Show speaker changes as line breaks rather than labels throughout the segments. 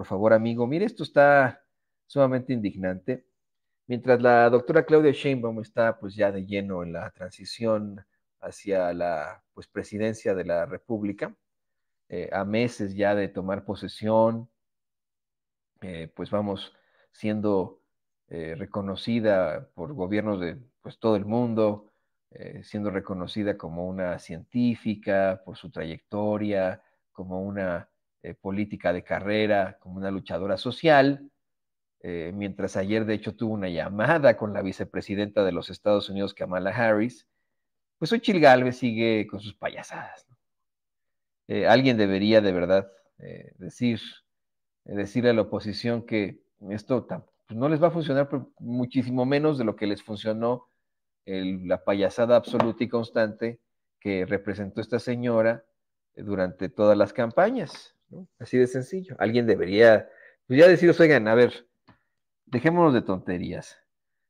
por favor, amigo. Mire, esto está sumamente indignante. Mientras la doctora Claudia Sheinbaum está pues ya de lleno en la transición hacia la pues presidencia de la República, eh, a meses ya de tomar posesión, eh, pues vamos siendo eh, reconocida por gobiernos de pues todo el mundo, siendo reconocida como una científica por su trayectoria, como una eh, política de carrera, como una luchadora social, eh, mientras ayer de hecho tuvo una llamada con la vicepresidenta de los Estados Unidos, Kamala Harris, pues hoy chilgalbe sigue con sus payasadas. Eh, alguien debería de verdad decir, decirle a la oposición que esto pues, no les va a funcionar muchísimo menos de lo que les funcionó la payasada absoluta y constante que representó esta señora durante todas las campañas. Así de sencillo. Alguien debería, pues ya deciros, oigan, a ver, dejémonos de tonterías.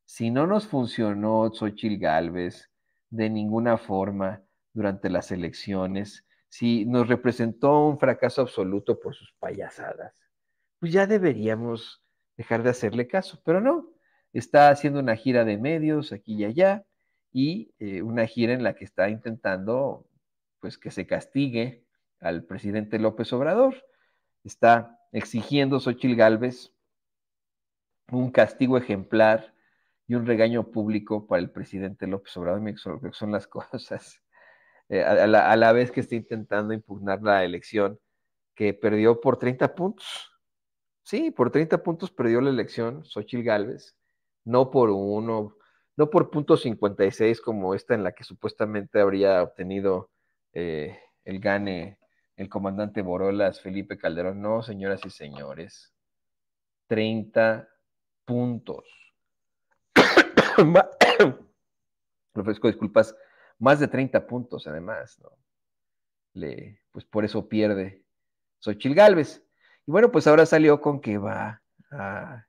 Si no nos funcionó Xochitl Galvez de ninguna forma durante las elecciones, si nos representó un fracaso absoluto por sus payasadas, pues ya deberíamos dejar de hacerle caso, pero no. Está haciendo una gira de medios aquí y allá y eh, una gira en la que está intentando pues que se castigue al presidente López Obrador. Está exigiendo Xochil Gálvez un castigo ejemplar y un regaño público para el presidente López Obrador. que son las cosas. Eh, a, la, vez que está intentando impugnar la elección que perdió por 30 puntos. Sí, por 30 puntos perdió la elección Xochil Gálvez, no por uno, no por punto 56 como esta en la que supuestamente habría obtenido eh, el gane el comandante Borolas, Felipe Calderón. No, señoras y señores. 30 puntos. Lo ofrezco disculpas. Más de 30 puntos, además, ¿no? Le, pues por eso pierde sochil Gálvez. Y bueno, pues ahora salió con que va a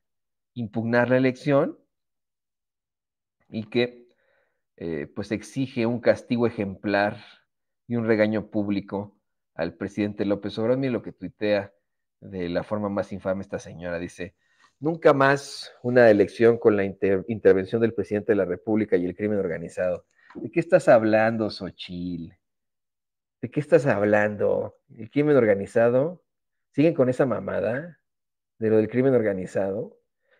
impugnar la elección y que eh, pues exige un castigo ejemplar y un regaño público al presidente López Obrador. lo que tuitea de la forma más infame esta señora. Dice, nunca más una elección con la intervención del presidente de la República y el crimen organizado. ¿De qué estás hablando, Xochil? ¿De qué estás hablando? ¿El crimen organizado? ¿Siguen con esa mamada de lo del crimen organizado?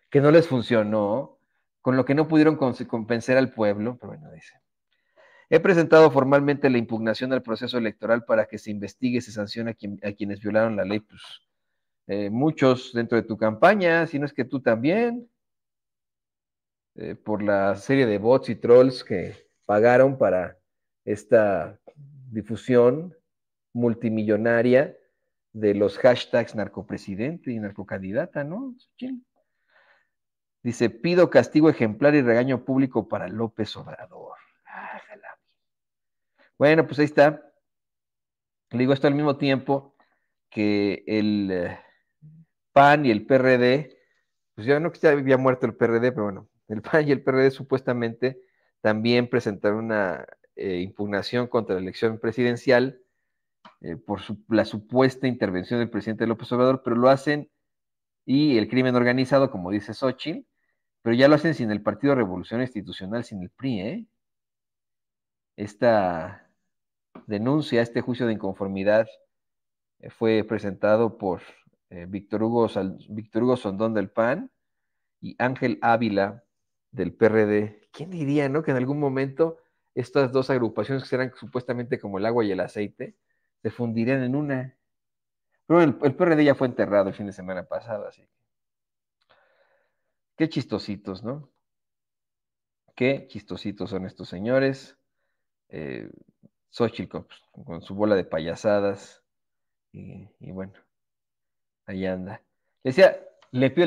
Que no les funcionó, con lo que no pudieron convencer al pueblo. Pero bueno, dice. He presentado formalmente la impugnación al proceso electoral para que se investigue y se sancione a, quienes violaron la ley. Pues, eh, muchos dentro de tu campaña, si no es que tú también, eh, por la serie de bots y trolls que pagaron para esta difusión multimillonaria de los hashtags narcopresidente y narcocandidata, ¿no? Dice, pido castigo ejemplar y regaño público para López Obrador. Bueno, pues ahí está. Le digo esto al mismo tiempo que el eh, PAN y el PRD, pues ya no que ya había muerto el PRD, pero bueno, el PAN y el PRD supuestamente también presentaron una eh, impugnación contra la elección presidencial eh, por la supuesta intervención del presidente López Obrador, pero lo hacen y el crimen organizado, como dice Xochitl, pero ya lo hacen sin el Partido Revolución Institucional, sin el PRI, ¿eh? esta denuncia, este juicio de inconformidad eh, fue presentado por eh, Víctor, Hugo, Hugo Sondón del PAN y Ángel Ávila del PRD. ¿Quién diría, no? Que en algún momento estas dos agrupaciones que serán supuestamente como el agua y el aceite se fundirían en una. Pero el, PRD ya fue enterrado el fin de semana pasado, así que... Qué chistositos, ¿no? Qué chistositos son estos señores eh, Xochitl, pues, con su bola de payasadas. Y, bueno, ahí anda. Le decía, le pido